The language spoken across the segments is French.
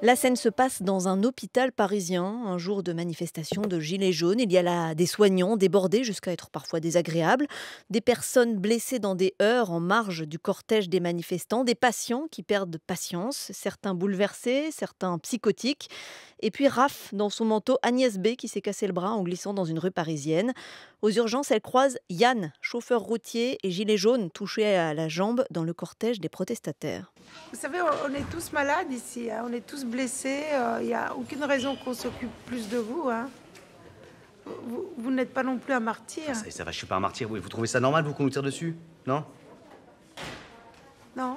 La scène se passe dans un hôpital parisien, un jour de manifestation de gilets jaunes. Il y a là des soignants débordés jusqu'à être parfois désagréables, des personnes blessées dans des heures en marge du cortège des manifestants, des patients qui perdent patience, certains bouleversés, certains psychotiques. Et puis Raph, dans son manteau, Agnès B qui s'est cassé le bras en glissant dans une rue parisienne. Aux urgences, elle croise Yann, chauffeur routier et gilet jaune, touché à la jambe dans le cortège des protestataires. Vous savez, on est tous malades ici, hein. on est tous blessés. Il euh, n'y a aucune raison qu'on s'occupe plus de vous. Hein. Vous, n'êtes pas non plus un martyr. ça, va, je suis pas un martyr. Vous, vous trouvez ça normal, vous, qu'on nous tire dessus Non Non.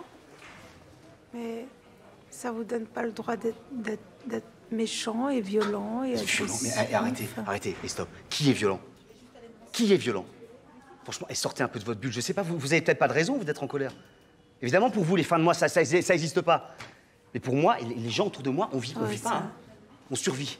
Mais ça vous donne pas le droit d'être méchant et violent. arrêtez, arrêtez et stop. Qui est violent qui est violent Franchement, et sortez un peu de votre bulle. Je sais pas, vous, vous avez peut-être pas de raison d'être en colère. Évidemment, pour vous, les fins de mois, ça n'existe ça, pas. Mais pour moi, et les gens autour de moi, on vit, on ah vit pas. Hein. On survit.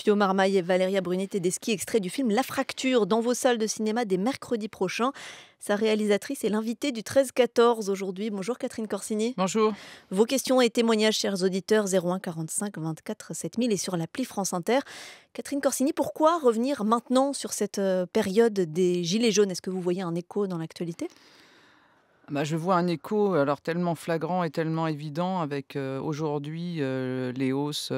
Fio Marmaille et Valéria Brunet-Tedeschi, extrait du film La Fracture, dans vos salles de cinéma des mercredis prochain. Sa réalisatrice est l'invitée du 13-14 aujourd'hui. Bonjour Catherine Corsini. Bonjour. Vos questions et témoignages, chers auditeurs, 01 45 24 7000 et sur l'appli France Inter. Catherine Corsini, pourquoi revenir maintenant sur cette euh, période des Gilets jaunes Est-ce que vous voyez un écho dans l'actualité bah, je vois un écho alors tellement flagrant et tellement évident avec euh, aujourd'hui euh, les hausses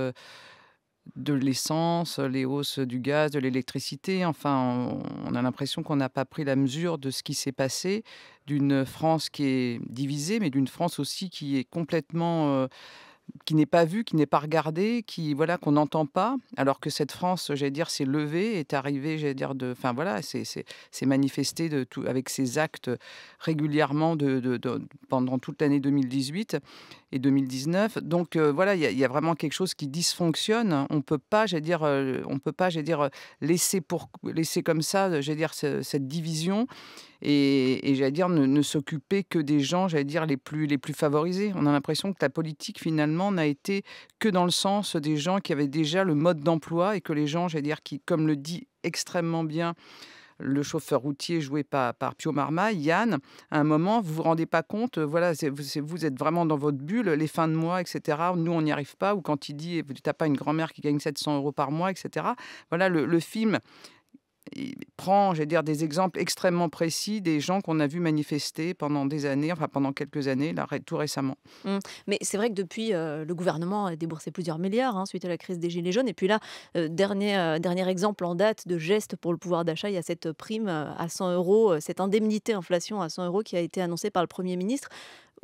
de l'essence, les hausses du gaz, de l'électricité. Enfin, on, a l'impression qu'on n'a pas pris la mesure de ce qui s'est passé, d'une France qui est divisée, mais d'une France aussi qui est complètement... Euh, qui n'est pas vue, qui n'est pas regardée, qui voilà qu'on n'entend pas, alors que cette France, j'allais dire, s'est levée, est arrivée, j'allais dire, de, enfin voilà, c'est manifestée de avec ses actes régulièrement pendant toute l'année 2018 et 2019. Donc euh, voilà, il y, a vraiment quelque chose qui dysfonctionne. On peut pas, j'allais dire, euh, on peut pas, j'allais dire, euh, laisser pour laisser comme ça, j'allais dire cette division et, j'allais dire ne, s'occuper que des gens, j'allais dire les plus les plus favorisés. On a l'impression que la politique finalement n'a été que dans le sens des gens qui avaient déjà le mode d'emploi et que les gens, j'allais dire, qui, comme le dit extrêmement bien le chauffeur routier joué par, par Pio Marma, Yann, à un moment, vous vous rendez pas compte, euh, voilà, vous êtes vraiment dans votre bulle, les fins de mois, etc. Nous, on n'y arrive pas. Ou quand il dit, «Eh, t'as pas une grand-mère qui gagne 700 euros par mois, etc. Voilà, le film il prend, j'ai dire, des exemples extrêmement précis des gens qu'on a vus manifester pendant des années, enfin pendant quelques années, tout récemment. Mmh. Mais c'est vrai que depuis, euh, le gouvernement a déboursé plusieurs milliards hein, suite à la crise des Gilets jaunes. Et puis là, euh, dernier, euh, dernier exemple en date de geste pour le pouvoir d'achat, il y a cette prime à 100 euros, cette indemnité inflation à 100 euros qui a été annoncée par le Premier ministre.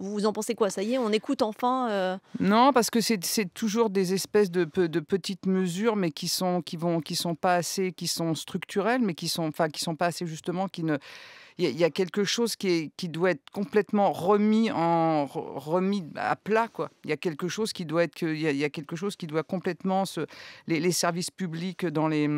Vous en pensez quoi Ça y est, on écoute enfin euh, Non, parce que c'est toujours des espèces de, de, petites mesures, mais qui sont qui vont qui sont pas assez, qui sont structurelles, mais qui sont enfin qui sont pas assez justement, qui ne il y, a quelque chose qui, est, qui doit être complètement remis en remis à plat quoi. Il y a quelque chose qui doit être il y, a quelque chose qui doit complètement se les, services publics dans les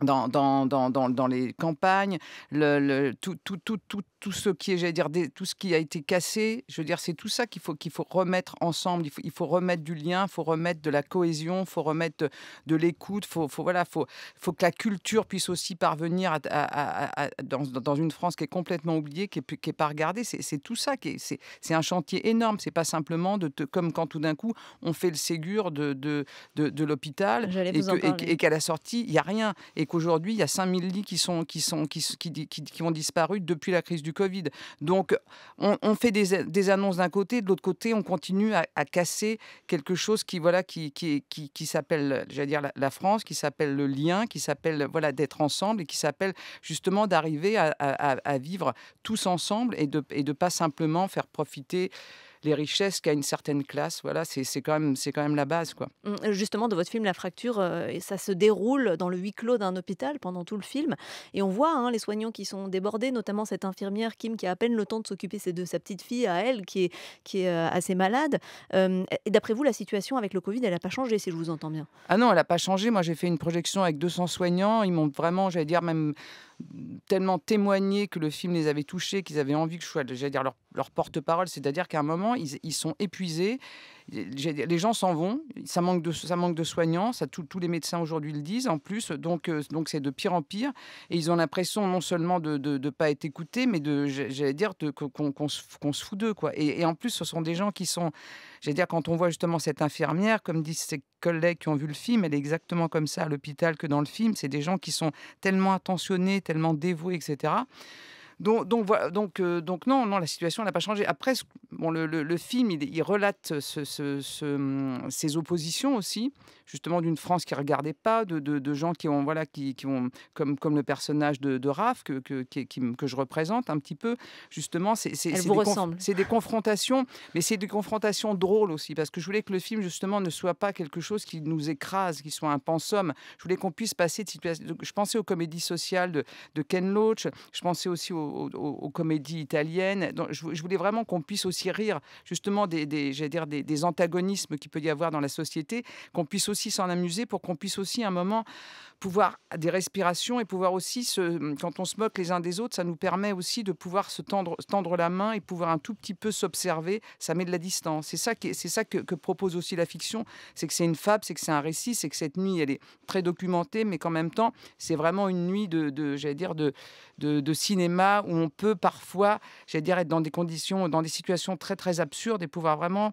dans, dans, dans, dans, les campagnes, le, le, tout, tout, tout, tout ce qui est, j'allais dire, tout ce qui a été cassé. Je veux dire, c'est tout ça qu'il faut, qu'il faut remettre ensemble. Il faut, remettre du lien, il faut remettre de la cohésion, il faut remettre de, l'écoute. Faut, faut, voilà, faut, faut que la culture puisse aussi parvenir à, dans, dans, une France qui est complètement oubliée, qui n'est est pas regardée. C'est tout ça qui est, c'est un chantier énorme. C'est pas simplement de, te, comme quand tout d'un coup on fait le Ségur de, de, de, l'hôpital et, qu'à la sortie il y a rien et qu'aujourd'hui il y a 5000 lits qui sont qui sont qui, qui, qui, qui ont disparu depuis la crise du Covid. Donc, on, fait des, annonces d'un côté, de l'autre côté, on continue à, casser quelque chose qui, voilà, qui, qui, qui, s'appelle, j'allais dire, la, France, qui s'appelle le lien, qui s'appelle, voilà, d'être ensemble et qui s'appelle justement d'arriver à, vivre tous ensemble et de et de pas simplement faire profiter les richesses qu'a une certaine classe. Voilà, c'est quand, même, quand même la base. Quoi. Mmh, euh, justement, de votre film La Fracture, euh, ça se déroule dans le huis clos d'un hôpital pendant tout le film. Et on voit hein, les soignants qui sont débordés, notamment cette infirmière Kim qui a à peine le temps de s'occuper de sa petite fille à elle, qui est, qui est euh, assez malade. et d'après vous, la situation avec le Covid, elle n'a pas changé, si je vous entends bien Ah non, elle n'a pas changé. Moi, j'ai fait une projection avec 200 soignants. Ils m'ont vraiment, j'allais dire, même tellement témoigné que le film les avait touchés, qu'ils avaient envie que je sois, dire, leur, porte-parole. C'est-à-dire qu'à un moment, ils, ils sont épuisés les gens s'en vont, ça manque de, ça manque de soignants, ça, tous les médecins aujourd'hui le disent en plus, donc euh, donc c'est de pire en pire, et ils ont l'impression non seulement de ne pas être écoutés, mais de, j'allais dire, qu'on se, fout d'eux. Quoi. Et, et, en plus, ce sont des gens qui sont, j'allais dire, quand on voit justement cette infirmière, comme disent ses collègues qui ont vu le film, elle est exactement comme ça à l'hôpital que dans le film, c'est des gens qui sont tellement attentionnés, tellement dévoués, etc euh, donc, non, non, la situation n'a pas changé. Après, le, film, il, relate ce, hum, ces oppositions aussi, justement d'une France qui ne regardait pas, de, gens qui ont, voilà, qui, ont comme, le personnage de, Raph, que, je représente un petit peu, justement, c'est des, des, confrontations, mais c'est des confrontations drôles aussi, parce que je voulais que le film, justement, ne soit pas quelque chose qui nous écrase, qui soit un pensum. Je voulais qu'on puisse passer de situation. Je pensais aux comédies sociales de, de Ken Loach, je pensais aussi aux aux, comédies italiennes. Donc, je, voulais vraiment qu'on puisse aussi rire justement des, dire des, antagonismes qu'il peut y avoir dans la société, qu'on puisse aussi s'en amuser pour qu'on puisse aussi un moment pouvoir des respirations et pouvoir aussi, quand on se moque les uns des autres, ça nous permet aussi de pouvoir se tendre, tendre la main et pouvoir un tout petit peu s'observer. Ça met de la distance. C'est ça, c'est ça que, propose aussi la fiction. C'est que c'est une fable, c'est que c'est un récit, c'est que cette nuit, elle est très documentée, mais qu'en même temps, c'est vraiment une nuit de, j'allais dire, de, de cinéma où on peut parfois, j'allais dire, être dans des conditions, dans des situations très très absurdes et pouvoir vraiment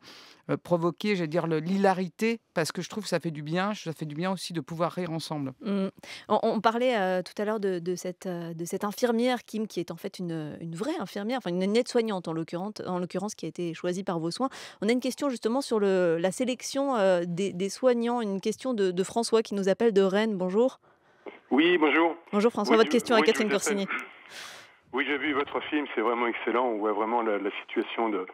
euh, provoquer, j'allais dire, l'hilarité, parce que je trouve que ça fait du bien, ça fait du bien aussi de pouvoir rire ensemble. Mmh. On, parlait euh, tout à l'heure euh, de, cette, infirmière, Kim, qui est en fait une, vraie infirmière, enfin une aide-soignante en l'occurrence, qui a été choisie par vos soins. On a une question justement sur la sélection des, soignants, une question de, François qui nous appelle de Rennes. Bonjour. Oui, bonjour. Bonjour François, votre question à Catherine Corsini. Oui, j'ai vu votre film, c'est vraiment excellent. On voit vraiment la, situation de,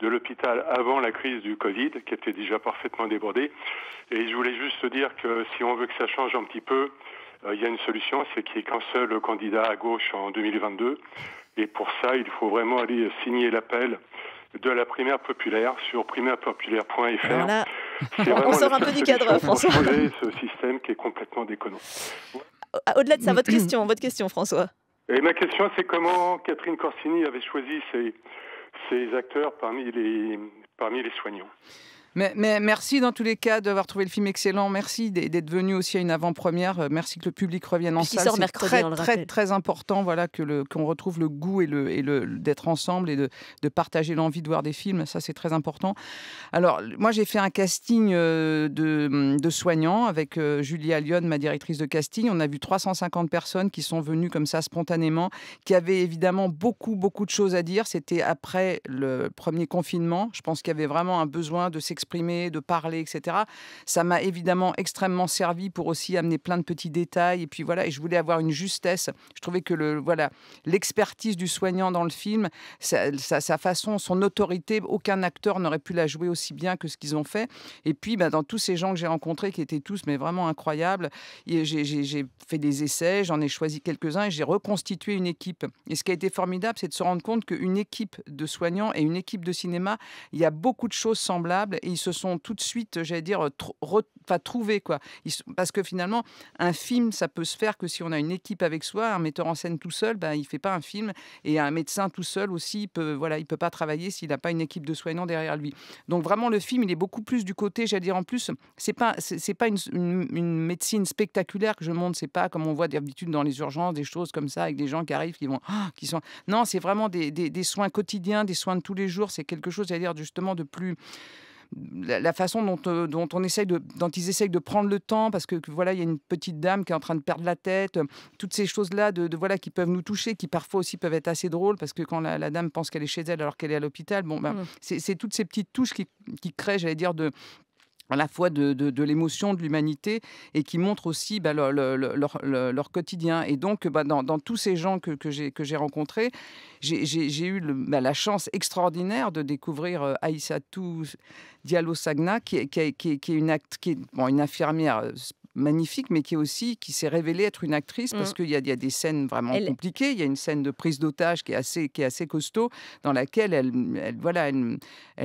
de l'hôpital avant la crise du Covid, qui était déjà parfaitement débordée. Et je voulais juste dire que si on veut que ça change un petit peu, euh, il y a une solution, c'est qu'il n'y ait qu'un seul candidat à gauche en 2022. Et pour ça, il faut vraiment aller signer l'appel de la primaire populaire sur primairepopulaire.fr. On sort un peu du cadre, François. Pour changer ce système qui est complètement déconnant. Au-delà de ça, votre question, votre question, François. Et ma question, c'est comment Catherine Corsini avait choisi ces, acteurs parmi les soignants mais, merci dans tous les cas d'avoir trouvé le film excellent. Merci d'être venu aussi à une avant-première. Euh, merci que le public revienne en salle. C'est très, très, très, important voilà, qu'on retrouve le goût et le, et le d'être ensemble et de, partager l'envie de voir des films. Ça, c'est très important. Alors, moi, j'ai fait un casting euh, de, soignants avec euh, Julia Lyon, ma directrice de casting. On a vu 350 personnes qui sont venues comme ça spontanément, qui avaient évidemment beaucoup, beaucoup de choses à dire. C'était après le premier confinement. Je pense qu'il y avait vraiment un besoin de s'exprimer exprimer, de parler, etc. Ça m'a évidemment extrêmement servi pour aussi amener plein de petits détails. Et puis voilà, et je voulais avoir une justesse. Je trouvais que le voilà l'expertise du soignant dans le film, sa, façon, son autorité, aucun acteur n'aurait pu la jouer aussi bien que ce qu'ils ont fait. Et puis, bah, dans tous ces gens que j'ai rencontrés, qui étaient tous mais vraiment incroyables, j'ai fait des essais, j'en ai choisi quelques-uns et j'ai reconstitué une équipe. Et ce qui a été formidable, c'est de se rendre compte qu'une équipe de soignants et une équipe de cinéma, il y a beaucoup de choses semblables ils se sont tout de suite, j'allais dire, pas euh, trouvés. Quoi. parce que finalement, un film, ça peut se faire que si on a une équipe avec soi. Un metteur en scène tout seul, ben, il fait pas un film. Et un médecin tout seul aussi, il peut, voilà, il peut pas travailler s'il n'a pas une équipe de soignants derrière lui. Donc vraiment, le film, il est beaucoup plus du côté, j'allais dire, en plus, c'est pas, c'est pas une, médecine spectaculaire que je Ce C'est pas comme on voit d'habitude dans les urgences, des choses comme ça, avec des gens qui arrivent, qui vont, ah, qui sont. Non, c'est vraiment des, des soins quotidiens, des soins de tous les jours. C'est quelque chose, j'allais dire, justement, de plus la, façon euh, dont, on essaye de, dont ils essayent de prendre le temps, parce que, voilà, il y a une petite dame qui est en train de perdre la tête, euh, toutes ces choses-là de, voilà, qui peuvent nous toucher, qui parfois aussi peuvent être assez drôles, parce que quand la, dame pense qu'elle est chez elle alors qu'elle est à l'hôpital, bon, ben, mmh. c'est toutes ces petites touches qui, qui créent, j'allais dire, de à la fois de, l'émotion, de l'humanité, et qui montrent aussi bah, leur, quotidien. Et donc, bah, dans, tous ces gens que, que j'ai rencontrés, j'ai eu bah, la chance extraordinaire de découvrir euh, Aïssatou Diallo Sagna, qui, qui, est, une, infirmière est une infirmière euh, magnifique, mais qui est aussi qui s'est révélée être une actrice parce mmh. qu'il y, y, a des scènes vraiment compliquées. Il y a une scène de prise d'otage qui est assez qui est assez costaud, dans laquelle elle, elle voilà, elle,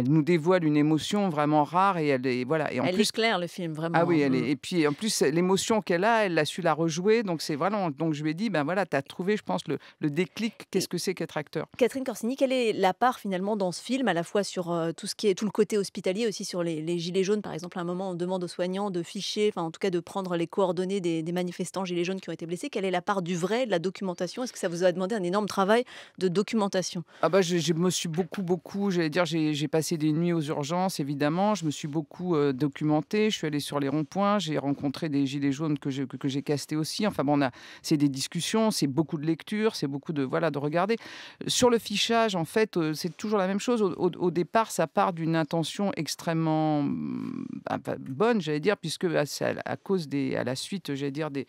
nous dévoile une émotion vraiment rare et elle est voilà. Et en plus, éclaire le film vraiment. Ah oui, elle mmh. et puis en plus l'émotion qu'elle a, elle a su la rejouer. Donc c'est vraiment donc je lui ai dit ben voilà, tu as trouvé, je pense le, le déclic. Qu'est-ce que c'est qu'être acteur Catherine Corsini, quelle est la part finalement dans ce film, à la fois sur euh, tout ce qui est tout le côté hospitalier, aussi sur les, les gilets jaunes par exemple. À un moment, on demande aux soignants de ficher, enfin en tout cas de prendre les coordonnées des, des, manifestants gilets jaunes qui ont été blessés. Quelle est la part du vrai, de la documentation Est-ce que ça vous a demandé un énorme travail de documentation Ah bah je, me suis beaucoup, beaucoup, j'allais dire, j'ai passé des nuits aux urgences, évidemment. Je me suis beaucoup euh, documenté. Je suis allé sur les ronds-points. J'ai rencontré des gilets jaunes que j'ai que, j'ai castés aussi. Enfin bon, c'est des discussions, c'est beaucoup de lecture, c'est beaucoup de voilà de regarder. Euh, sur le fichage, en fait, euh, c'est toujours la même chose. Au, départ, ça part d'une intention extrêmement mm, bah, bonne, j'allais dire, puisque bah, à, cause à cause à la suite, j'allais dire, des,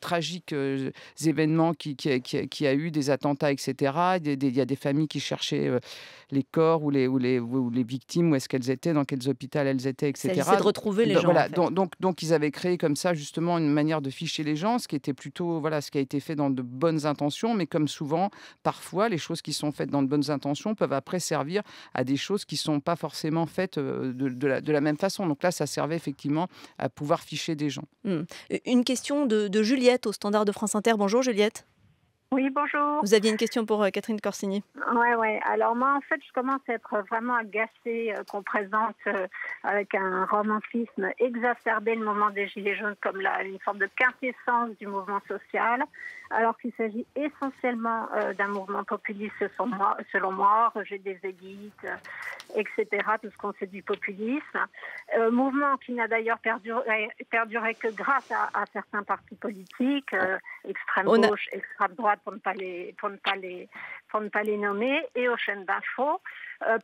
tragiques euh, événements qui, qui, a eu, des attentats, etc. Il y a des familles qui cherchaient euh, les corps ou les, ou les, les victimes, où est-ce qu'elles étaient, dans quels hôpitaux elles étaient, etc. C'est de retrouver les gens. donc, donc, ils avaient créé comme ça justement une manière de ficher les gens, ce qui était plutôt, voilà, ce qui a été fait dans de bonnes intentions, mais comme souvent, parfois, les choses qui sont faites dans de bonnes intentions peuvent après servir à des choses qui ne sont pas forcément faites euh, de, de la même façon. Donc là, ça servait effectivement à pouvoir ficher des gens. Hmm. Une question de, Juliette au standard de France Inter. Bonjour Juliette. Oui, bonjour. Vous aviez une question pour euh, Catherine Corsini. Oui, oui. Alors moi, en fait, je commence à être vraiment agacée euh, qu'on présente euh, avec un romantisme exacerbé le moment des Gilets jaunes comme une forme de quintessence du mouvement social alors qu'il s'agit essentiellement euh, d'un mouvement populiste selon moi, selon moi rejet des élites, euh, etc., tout ce qu'on sait du populisme. Euh, mouvement qui n'a d'ailleurs perduré, que grâce à, certains partis politiques, extrême gauche, extrême droite, pour ne pas les, pour ne pas les, pour ne pas les nommer, et aux chaînes d'infos.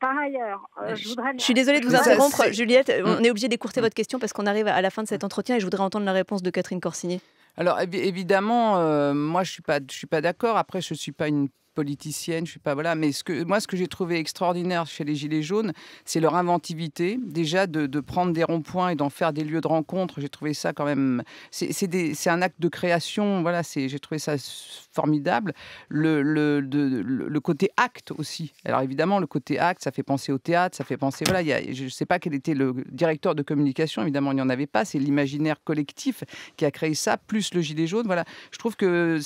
par ailleurs, je, voudrais... je suis désolée de vous interrompre, Juliette. On mm. est obligé d'écourter votre question parce qu'on arrive à la fin de cet entretien et je voudrais entendre la réponse de Catherine Corsinier. Alors évidemment, euh, moi je suis pas, je suis pas d'accord. Après, je suis pas une politicienne, je suis pas, voilà. Mais ce que, moi, ce que j'ai trouvé extraordinaire chez les Gilets jaunes, c'est leur inventivité. Déjà, de, prendre des ronds-points et d'en faire des lieux de rencontre, j'ai trouvé ça quand même. C'est un acte de création, voilà, j'ai trouvé ça formidable. Le, le, de, le, côté acte aussi. Alors évidemment, le côté acte, ça fait penser au théâtre, ça fait penser. Voilà, y a, je ne sais pas quel était le directeur de communication, évidemment, il n'y en avait pas. C'est l'imaginaire collectif qui a créé ça, plus le Gilet jaune. Voilà, je trouve que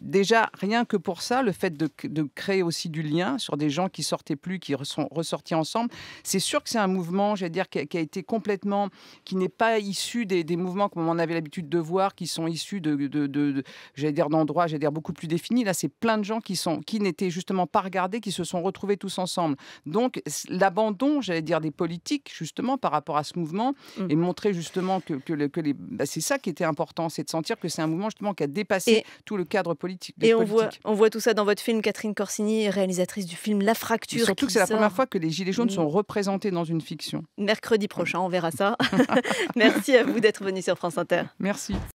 déjà, rien que pour ça, le fait de de, créer aussi du lien sur des gens qui sortaient plus, qui sont ressortis ensemble. C'est sûr que c'est un mouvement, j'allais dire, qui a, été complètement, qui n'est pas issu des, mouvements comme on avait l'habitude de voir, qui sont issus de, j'allais dire, d'endroits, j'allais dire, beaucoup plus définis. Là, c'est plein de gens qui sont, qui n'étaient justement pas regardés, qui se sont retrouvés tous ensemble. Donc, l'abandon, j'allais dire, des politiques, justement, par rapport à ce mouvement, mmh. et montrer justement que, que, les, bah, c'est ça qui était important, c'est de sentir que c'est un mouvement justement qui a dépassé tout le cadre politique. Et on voit, on voit tout ça dans votre film Catherine Corsini, réalisatrice du film La Fracture. surtout que c'est la première fois que les Gilets jaunes mm. sont représentés dans une fiction. Mercredi prochain, on verra ça. Merci à vous d'être venu sur France Inter. Merci.